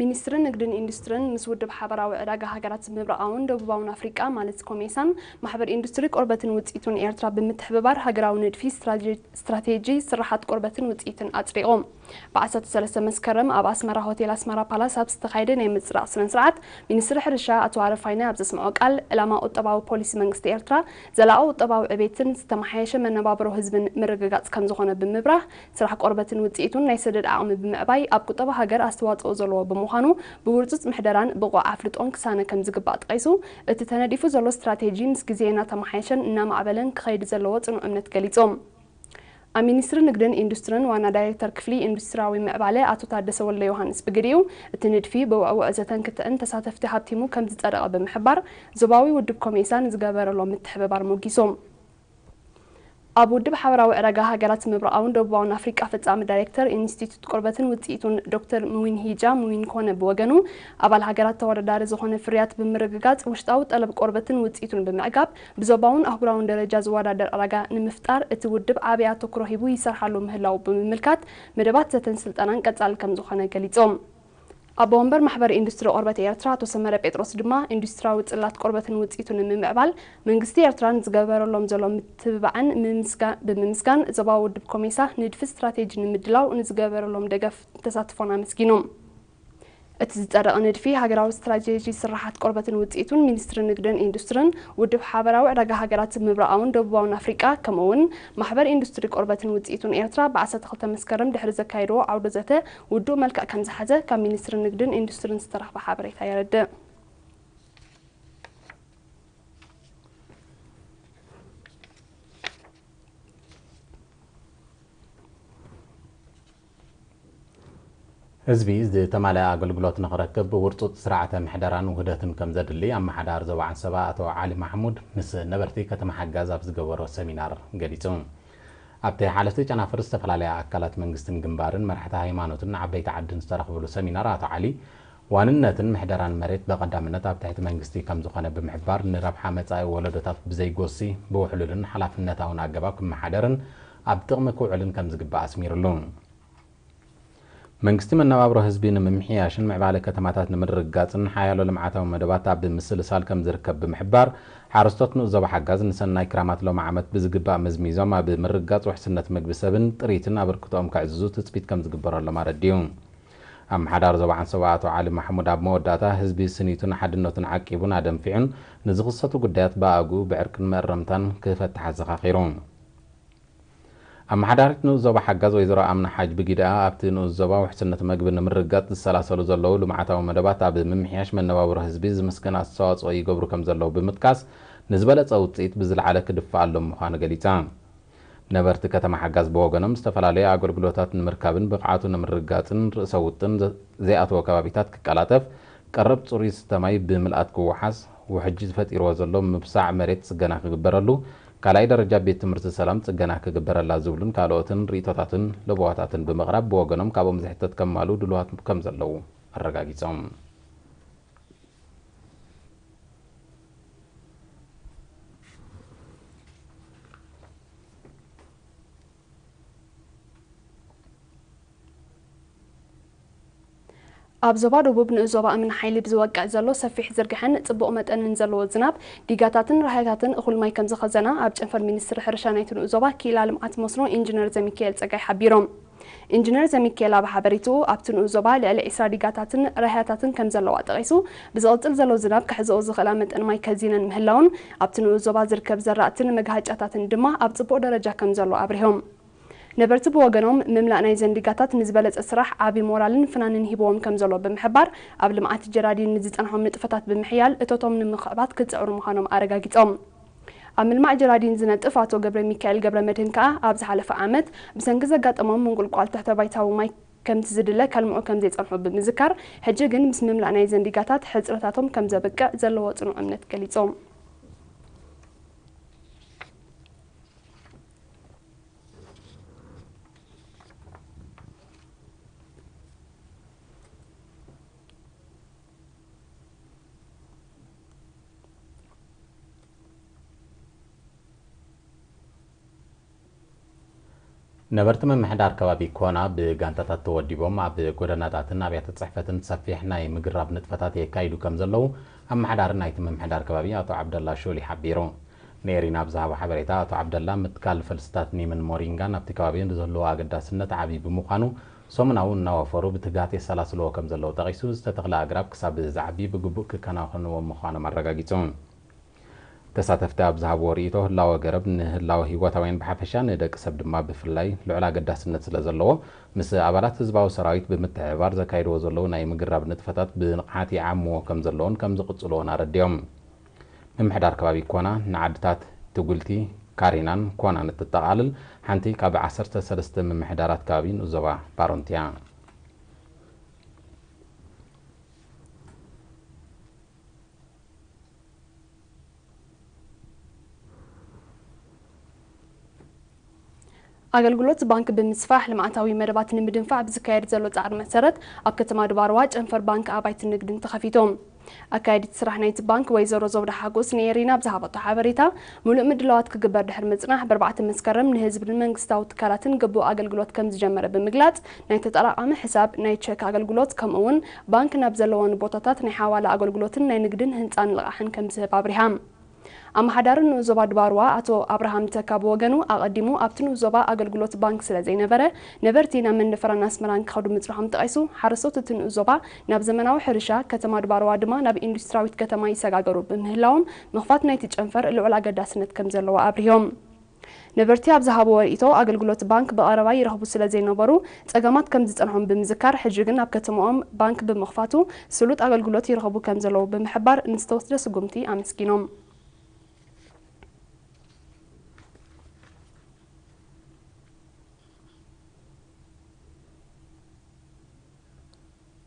ሚኒስትርን ንግድን ኢንዱስትሪን ምስ ውድብ ሓበራዊ ዕዳጋ ሃገራት ምብራቃውን ደቡባውን ኣፍሪቃ ማለት ኮሜሳን ማሕበር ኢንዱስትሪ ቆርበትን ውፅኢቱን ኤርትራ ብምትሕብባር ሃገራዊ ንድፊ ስትራቴጂ ስራሓት ቆርበትን ውፅኢትን ኣፅሪቖም ብ13 መስከረም ኣብ ኣስመራ ሆቴል ኣስመራ ፓላስ ኣብ ዝተኻየደ ናይ ምፅራቕ ስነ ስርዓት ሚኒስትሪ ሕርሻ ኣቶ ኣረፋይነ ኣብ ዘስምዖ ቃል ዕላማ ቁጠባዊ ፖሊሲ መንግስቲ ኤርትራ ዘላኦ ቁጠባዊ ዕቤትን ዝተመሓየሸ መነባብሮ ህዝብን ምርግጋፅ ከም ዝኾነ ብምብራህ ስራሕ ቆርበትን ውፅኢቱን ናይ ሰደድ ዓቕሚ ብምዕባይ ኣብ ቁጠባ ሃገር ኣስተዋፅኦ ዘለዎ ብምዃኑ ብውርፅፅ ምሕደራን ብቑዕ ኣፍልጦን ክሳነ ከም ዝግባእ ጠቂሱ እቲ ተነዲፉ ዘሎ ስትራቴጂ ምስ ግዜ እናተመሓየሸን እናማዕበለን ክኸይድ ዘለዎ ፅኑዕ እምነት ገሊፆም ኣብ ሚኒስትሪ ንግድን ኢንዱስትሪን ዋና ዳይረክተር ክፍሊ ኢንዱስትራዊ ምዕባለ ኣቶ ታደሰ ወልደ ዮሃንስ ብግድኡ እቲ ንድፊ ብውዕውዕ ዘተን ዘተንክትዕን ተሳተፍቲ ሃብቲሙ ከም ዝፀደቐ ብምሕባር ዞባዊ ውድብ ኮሜሳን ዝገበረሎም ምትሕብባር መጊሶም ኣብ ውድብ ሓበራዊ ዕረጋ ሃገራት ምብራቃውን ደቡባውን ኣፍሪቃ ፈጻሚ ዳይሬክተር ኢንስቲትዩት ቆርበትን ውፅኢቱን ዶክተር ሙዊን ሂጃ ሙዊን ኮነ ብወገኑ ኣባል ሃገራት ተወዳዳሪ ዝኾነ ፍርያት ብምርግጋፅ ውሽጣዊ ጠለብ ቆርበትን ውፅኢቱን ብምዕጋብ ብዞባውን ኣህጉራውን ደረጃ ዝወዳደር ዕረጋ ንምፍጣር እቲ ውድብ ዓብይ ኣተኩሮ ሂቡ ይሰርሓሉ ምህላው ብምምልካት መደባት ዘተን ስልጠናን ቀጻሊ ከም ዝኾነ ገሊፆም ኣብ ወንበር ማሕበር ኢንዱስትሪ ቆርበት ኤርትራ ኣቶ ሰመረ ጴጥሮስ ድማ ኢንዱስትሪያዊ ጽላት ቆርበትን ውፅኢቱን ንምምዕባል መንግስቲ ኤርትራን ዝገበረሎም ዘሎ ምትብባዕን ብምምስጋን ዞባ ውድብ ኮሜሳ ንድፊ ስትራቴጂ ንምድላው ንዝገበረሎም ደገፍ ተሳትፎን ኣመስጊኖም اتزرق ندفي هاجراو استراتيجي سرحات قربت وتيتون منستر نقدن اندسترن ودب حبراو عرق هاجرات مبرعون دبواون افريقا كمون محبر اندستري قربت وتيتون ايرترا بعسة تخلط مسكرم دحر زكايرو عودزته ودو ملكا كان زحزة كمينستر نقدن اندسترن سترح بحبري تايرده ህዝቢ ዝተማልአ ኣገልግሎት ንክረክብ ውርጡፅ ስርዓተ ምሕደራን ውህደትን ከም ዘድሊ ኣመሓዳር ዞባ ሰባ ኣቶ ዓሊ ማሕሙድ ምስ ነበርቲ ከተማ ሓጋዝ ኣብ ዝገበሮ ሰሚናር ገሊፁ ኣብቲ ሓለፍቲ ጨናፍር ዝተፈላለየ ኣካላት መንግስትን ግንባርን መራሕቲ ሃይማኖትን ዓበይቲ ዓድን ዝተረኽብሉ ሰሚናር ኣቶ ዓሊ ዋንነትን ምሕደራን መሬት ብቐዳምነት ኣብ ትሕቲ መንግስቲ ከም ዝኾነ ብምሕባር ንረብሓ መፃኢ ወለዶታት ብዘይጎሲ ብውሕሉልን ሓላፍነታውን ኣገባብ ክመሓደርን ኣብ ጥቕሚ ክውዕልን ከም ዝግባእ ኣስሚሩሉ منگستی من نواب رو حزبی نمیمحی آشن معبال کتماتات نمرگات سن حیال ولم عتام مدبات عبد مسل سال کم زرکب محبار حرستات نو زب حجاز نسن نایکرامات لو معمت بزگب مزمیزا ما به مرگات وحش نت مجبس بن طریت نابر کتام کع زوت تسبیت کم زگبر الله مردیم ام حدار زب عن سوات و علی محمد عبد مودات حزبی سنیتون حد نت عکیبون عدم فعن نزخ صتو قدرت باعو بعرق مرمتن کفت حزق خیرون ኣብ መሓዳሪት ንእዞባ ሓጋዝ ወይዘሮ ኣምና ሓጅ ብጊድኣ ኣብቲ ንእዞባ ውሕስነት መግቢ ንምርጋፅ ዝሰላሰሉ ዘለዉ ልምዓታዊ መደባት ኣብ ምምሕያሽ መነባብሮ ህዝቢ ዝምስገን ኣስተዋፅኦ ይገብሩ ከም ዘለዉ ብምጥቃስ ንዝበለፀ ውፅኢት ብዝለዓለ ክድፋእ ኣሎ ምዃኑ ገሊፃ ነበርቲ ከተማ ሓጋዝ ብወገኖም ዝተፈላለዩ ኣገልግሎታት ንምርካብን ብቕዓቱ ንምርጋፅን ርእሰ ውጥን ዘይኣተወ ከባቢታት ክቀላጠፍ ቀረብ ፅሩይ ስተማይ ብምልኣት ክወሓስ ውሕጂ ዝፈጢርዎ ዘሎ ምብሳዕ መሬት ፅገና ክግበረሉ ካልኣይ ደረጃ ቤት ትምህርቲ ሰላም ፅገና ክግበረላ ዝብሉን ካልኦትን ርእቶታትን ልቦዋታትን ብምቕራብ ብወገኖም ካብኦም ዝሕተት ከማሉ ድልዋት ከም ዘለዉ ኣረጋጊፆም أب زبا دوبوب نزبا من حيلي بزوجة زلو سفيح زرقحن تبقى متأن زلو زناب ديجاتن رهيتاتن أخول مايكن زخزنا أب تنفر مينستر هرشانة نزبا كيل علم أتمسرو إنجنير زميكيل تجاي حبيرم إنجنير زميكيل أب حبريتو أب تن زبا لعل إسرار ديجاتن رهيتاتن كم زلو أتغيسو بزلت زلو زناب كحز أوز متأن مايكن زينا مهلون أب زركب زرعتن مجهج أتاتن دما أب درجة كم زلو أبرهم ነበርቲ ብወገኖም ምምላእ ናይ ዘንዲጋታት ንዝበለፀ ስራሕ ዓብዪ ሞራልን ፍናንን ሂቦዎም ከም ዘሎ ብምሕባር ኣብ ልምዓት ጀራዲን ንዝፀንሖም ንጥፈታት ብምሕያል እቶቶም ንምኽዕባት ክፅዕሩ ምዃኖም ኣረጋጊፆም ኣብ ምልማዕ ጀራዲን ዝነጥፍ ኣቶ ገብረ ሚካኤል ገብረ መድህን ከዓ ኣብ ዝሓለፈ ዓመት ብሰንኪ ዘጋጠሞም ምንቁልቋል ተሕተባይታዊ ማይ ከምቲ ዝድለ ከልምዑ ከም ዘይፀንሑ ብምዝካር ሕጂ ግን ምስ ምምላእ ናይ ዘንዲጋታት ሕፅረታቶም ከም ዘብቅዕ ዘለዎ ፅኑዕ እምነት ገሊፆም ነበርቲ ምምሕዳር ከባቢ ኮና ብጋንታታት ተወዲቦም ኣብ ጎደናታትን ኣብያተ ፅሕፈትን ሰፊሕ ናይ ምግራብ ንጥፈታት የካይዱ ከም ዘለዉ ኣመሓዳሪ ናይቲ ምምሕዳር ከባቢ ኣቶ ዓብደላ ሾሊ ሓቢሩ ነኤሪና ብዛዕባ ሓበሬታ ኣቶ ዓብደላ ምትካል ፈልስታት ኒምን ሞሪንጋን ኣብቲ ከባቢ ዘለዎ ኣገዳስነት ዓብዪ ብምዃኑ ሰሙናዊ እናወፈሩ ብትጋት የሰላስልዎ ከም ዘለዉ ጠቒሱ ዝተተኽለ ኣግራብ ክሳብ ዝዓቢ ብግቡእ ክከናኸንዎ ምዃኖም ኣረጋጊጹ ተሳተፍቲ ኣብ ዝሃቦ ርእቶ ህላወ ገረብ ንህላወ ሂወታውያን ብሓፈሻ ንደቂ ሰብ ድማ ብፍላይ ልዑል ኣገዳስነት ስለ ዘለዎ ምስ ኣባላት ህዝባዊ ሰራዊት ብምትሕባር ዘካይድዎ ዘለዉ ናይ ምግራብ ንጥፈታት ብንቕሓት ይዓምዎ ከም ዘለዎን ከም ዝቕፅልዎን ኣረድዮም ምምሕዳር ከባቢ ኮና ንዓድታት ትጉልቲ ካሪናን ኮናን እትጠቓልል ሓንቲ ካብ 13 ምምሕዳራት ከባቢ ንዞባ ባሮንቲያ اگر گلوت بانک به مصفح لمعتاوی مربات نمیدن فعب زکایر زلو تعر مسرد اکتما دبارواج انفر بانک آبایت نگدن تخفیتوم اکاید سرح نیت بانک ویزارو زود حاگوس نیرین اب زهاب تو حاوریتا ملو مدلوات که گبر دهر مزنح بربعت مسکرم نهز بر منگستا و تکالاتن گبو اگل گلوت کم زجمره بمگلات نیت تارا آم حساب نیت چک اگل گلوت کم اون بانک نبزلوان بوتاتات نحاوال اگل گلوتن نیت نگدن هنتان لغاحن کم زهاب ریحام ኣብ ማሕዳርን ዞባ ድባርዋ አቶ አብርሃም ተካ ብወገኑ አቀዲሙ ኣብቲ ዞባ ኣገልግሎት ባንክ ስለ ዘይነበረ ነበርቲ ናብ መነፈራን ኣስመራን ክኸዱ ምፅራሖም ተቃይሱ ሓረስቶት እቲ ዞባ ናብ ዘመናዊ ሕርሻ ከተማ ድባርዋ ድማ ናብ ኢንዱስትራዊት ከተማ ይሰጋገሩ ብምህላዎም ምኽፋት ናይቲ ጨንፈር ልዑል ኣገዳስነት ከም ዘለዎ ኣብርሂዮም ነበርቲ ኣብ ዝሃቦ ወርእቶ ኣገልግሎት ባንክ ብቐረባ ይረኽቡ ስለ ዘይነበሩ ፀገማት ከም ዝፀንሖም ብምዝካር ሕጂ ግን ኣብ ከተማኦም ባንክ ብምኽፋቱ ስሉጥ ኣገልግሎት ይረኽቡ ከም ዘለዉ ብምሕባር ንዝተወስደ ስጉምቲ ኣመስጊኖም